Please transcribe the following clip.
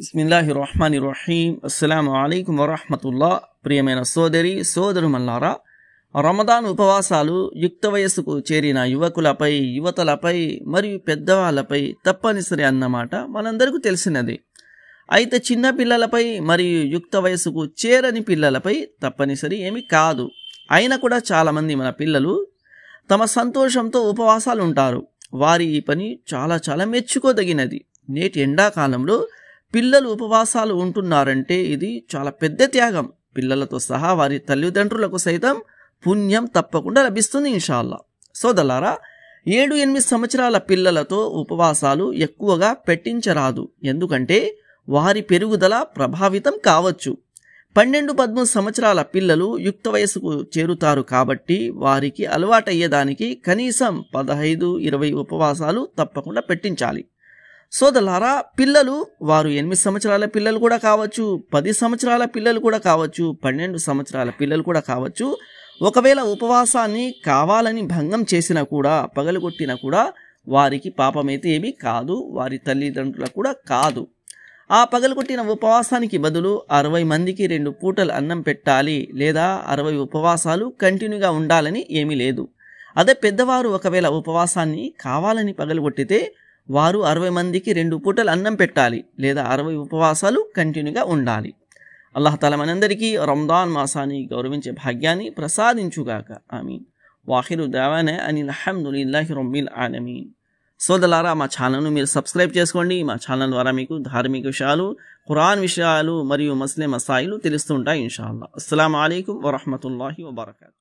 బిస్మిల్లాహి రహమాని రహీం అస్సలం అయికు వరహమతుల్లా ప్రియమైన సోదరి సోదరుమల్లారా రమదాన్ ఉపవాసాలు యుక్త వయస్సుకు చేరిన యువకులపై యువతలపై మరియు పెద్దవాళ్ళపై తప్పనిసరి అన్నమాట మనందరికీ తెలిసినది అయితే చిన్న పిల్లలపై మరియు యుక్త వయస్సుకు చేరని పిల్లలపై తప్పనిసరి ఏమి కాదు అయినా కూడా చాలామంది మన పిల్లలు తమ సంతోషంతో ఉపవాసాలు ఉంటారు వారి ఈ పని చాలా చాలా మెచ్చుకోదగినది నేటి ఎండాకాలంలో పిల్లలు ఉపవాసాలు ఉంటున్నారంటే ఇది చాలా పెద్ద త్యాగం పిల్లలతో సహా వారి తల్లిదండ్రులకు సైతం పుణ్యం తప్పకుండా లభిస్తుంది ఇన్షాల్లా సోదలారా ఏడు ఎనిమిది సంవత్సరాల పిల్లలతో ఉపవాసాలు ఎక్కువగా పెట్టించరాదు ఎందుకంటే వారి పెరుగుదల ప్రభావితం కావచ్చు పన్నెండు పదమూడు సంవత్సరాల పిల్లలు యుక్త వయసుకు చేరుతారు కాబట్టి వారికి అలవాటయ్యేదానికి కనీసం పదహైదు ఇరవై ఉపవాసాలు తప్పకుండా పెట్టించాలి సోదలారా పిల్లలు వారు ఎనిమిది సంవత్సరాల పిల్లలు కూడా కావచ్చు పది సంవత్సరాల పిల్లలు కూడా కావచ్చు పన్నెండు సంవత్సరాల పిల్లలు కూడా కావచ్చు ఒకవేళ ఉపవాసాన్ని కావాలని భంగం చేసినా కూడా పగలగొట్టినా కూడా వారికి పాపమైతే ఏమీ కాదు వారి తల్లిదండ్రులకు కూడా కాదు ఆ పగలగొట్టిన ఉపవాసానికి బదులు అరవై మందికి రెండు పూటలు అన్నం పెట్టాలి లేదా అరవై ఉపవాసాలు కంటిన్యూగా ఉండాలని ఏమీ లేదు అదే పెద్దవారు ఒకవేళ ఉపవాసాన్ని కావాలని పగలగొట్టితే వారు అరవై మందికి రెండు పూటలు అన్నం పెట్టాలి లేదా అరవై ఉపవాసాలు కంటిన్యూగా ఉండాలి అల్లహతల మనందరికీ రంజాన్ మాసాన్ని గౌరవించే భాగ్యాన్ని ప్రసాదించుగాక ఆమె వాహిరు దావానే అని అహమ్దుల్లాహి రొమ్మిల్ ఆనమి సోదలారా మా ఛానల్ను మీరు సబ్స్క్రైబ్ చేసుకోండి మా ఛానల్ ద్వారా మీకు ధార్మిక విషయాలు ఖురాన్ విషయాలు మరియు ముస్లిం మసాయిలు తెలుస్తుంటాయి ఇన్షాల్లా అస్సలం అయికు వరహమూల వబర్కూ